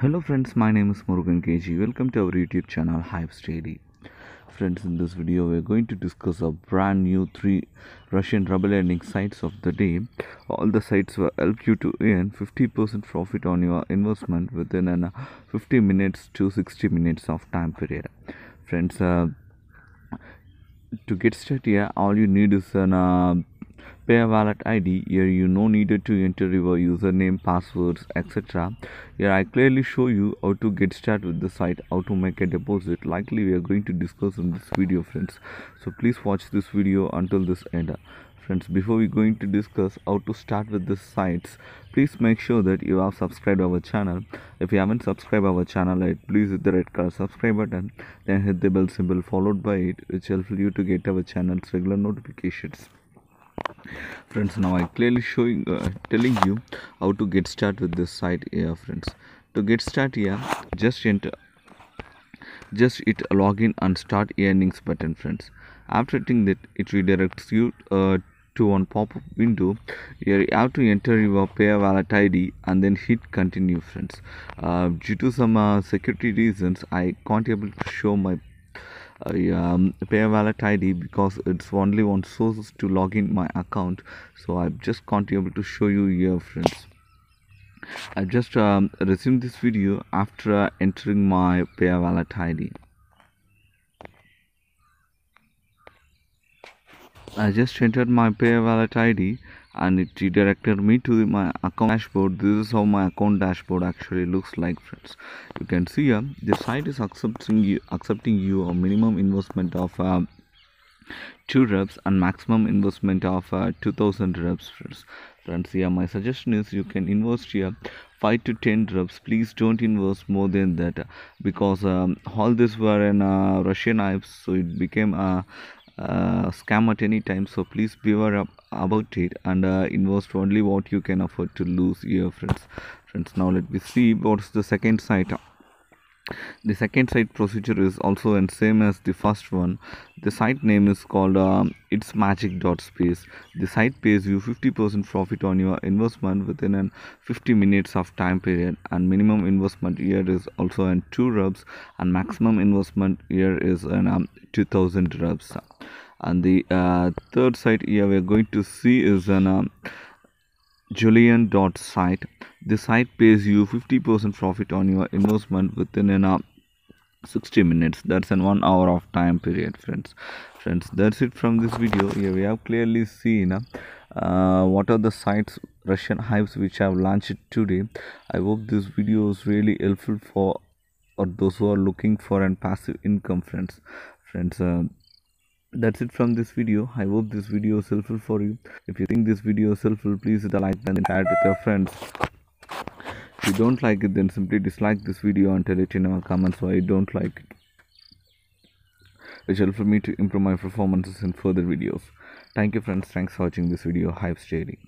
Hello friends, my name is Murugan KG. Welcome to our YouTube channel Hype Daily. Friends, in this video we are going to discuss a brand new three Russian rubber lending sites of the day. All the sites will help you to earn 50% profit on your investment within an uh, 50 minutes to 60 minutes of time period. Friends, uh, to get started here, all you need is an uh, pair wallet id here you no needed to enter your username passwords etc here i clearly show you how to get started with the site how to make a deposit likely we are going to discuss in this video friends so please watch this video until this end friends before we going to discuss how to start with the sites please make sure that you have subscribed our channel if you haven't subscribed our channel yet please hit the red color subscribe button then hit the bell symbol followed by it which helps you to get our channel's regular notifications friends now i clearly showing uh, telling you how to get start with this site here friends to get start here just enter just hit login and start earnings button friends after hitting that it redirects you uh, to one pop-up window here you have to enter your pay wallet id and then hit continue friends uh, due to some uh, security reasons i can't able to show my um, pair wallet id because it's only one source to log in my account so i just can't able to show you here friends i just um, resumed this video after entering my pair wallet id I just entered my pay wallet ID and it redirected me to my account dashboard this is how my account dashboard actually looks like friends you can see here uh, the site is accepting you accepting you a minimum investment of uh, 2 reps and maximum investment of uh, 2000 reps friends friends here my suggestion is you can invest here 5 to 10 reps please don't invest more than that because um, all this were in uh, russian knives so it became a uh, uh, scam at any time so please beware ab about it and uh, invest only what you can afford to lose your friends friends now let me see what's the second site the second site procedure is also and same as the first one the site name is called um, it's magic dot space the site pays you 50% profit on your investment within an 50 minutes of time period and minimum investment here is also in 2 rubs and maximum investment here is in um, 2000 rubs and the uh, third site here we are going to see is an um, Julian dot site the site pays you 50% profit on your investment within an uh, 60 minutes that's an one hour of time period friends friends that's it from this video here we have clearly seen um, uh, what are the sites russian hypes which i have launched today i hope this video is really helpful for or those who are looking for an passive income friends friends uh, that's it from this video i hope this video is helpful for you if you think this video is helpful please hit the like button and share it with your friends if you don't like it then simply dislike this video and tell it in our comments why you don't like it which helps me to improve my performances in further videos thank you friends thanks for watching this video hype trading